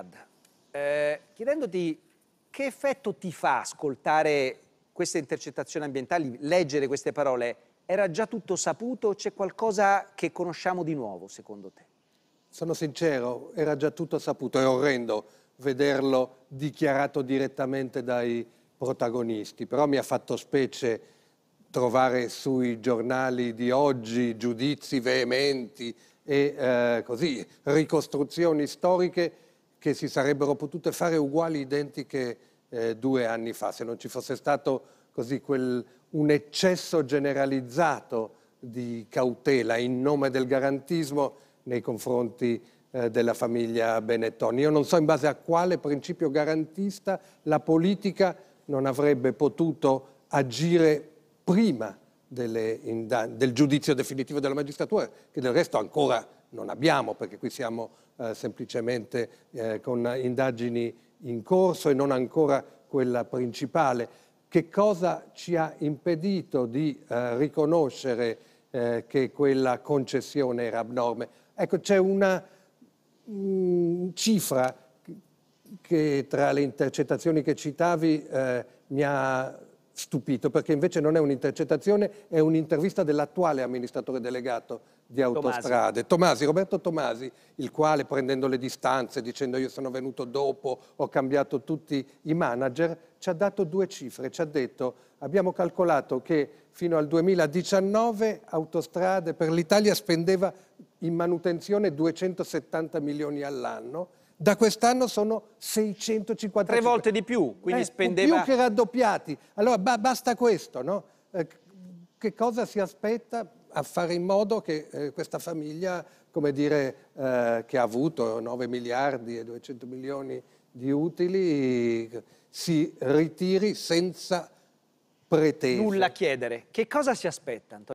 Ahmad, eh, chiedendoti che effetto ti fa ascoltare queste intercettazioni ambientali, leggere queste parole? Era già tutto saputo? C'è qualcosa che conosciamo di nuovo, secondo te? Sono sincero, era già tutto saputo, è orrendo vederlo dichiarato direttamente dai protagonisti, però mi ha fatto specie trovare sui giornali di oggi giudizi veementi e eh, così ricostruzioni storiche che si sarebbero potute fare uguali, identiche eh, due anni fa, se non ci fosse stato così quel, un eccesso generalizzato di cautela in nome del garantismo nei confronti eh, della famiglia Benettoni. Io non so in base a quale principio garantista la politica non avrebbe potuto agire prima del giudizio definitivo della magistratura, che del resto ancora non abbiamo, perché qui siamo eh, semplicemente eh, con indagini in corso e non ancora quella principale. Che cosa ci ha impedito di eh, riconoscere eh, che quella concessione era abnorme? Ecco, c'è una mh, mm, cifra che tra le intercettazioni che citavi eh, mi ha stupito perché invece non è un'intercettazione, è un'intervista dell'attuale amministratore delegato di autostrade, Tomasi. Tomasi. Roberto Tomasi, il quale prendendo le distanze, dicendo io sono venuto dopo, ho cambiato tutti i manager, ci ha dato due cifre, ci ha detto abbiamo calcolato che fino al 2019 autostrade per l'Italia spendeva in manutenzione 270 milioni all'anno, da quest'anno sono 650. Tre volte di più, quindi eh, spendeva... Più che raddoppiati. Allora ba basta questo, no? Eh, che cosa si aspetta a fare in modo che eh, questa famiglia, come dire, eh, che ha avuto 9 miliardi e 200 milioni di utili, si ritiri senza pretese? Nulla chiedere. Che cosa si aspetta, Antonio?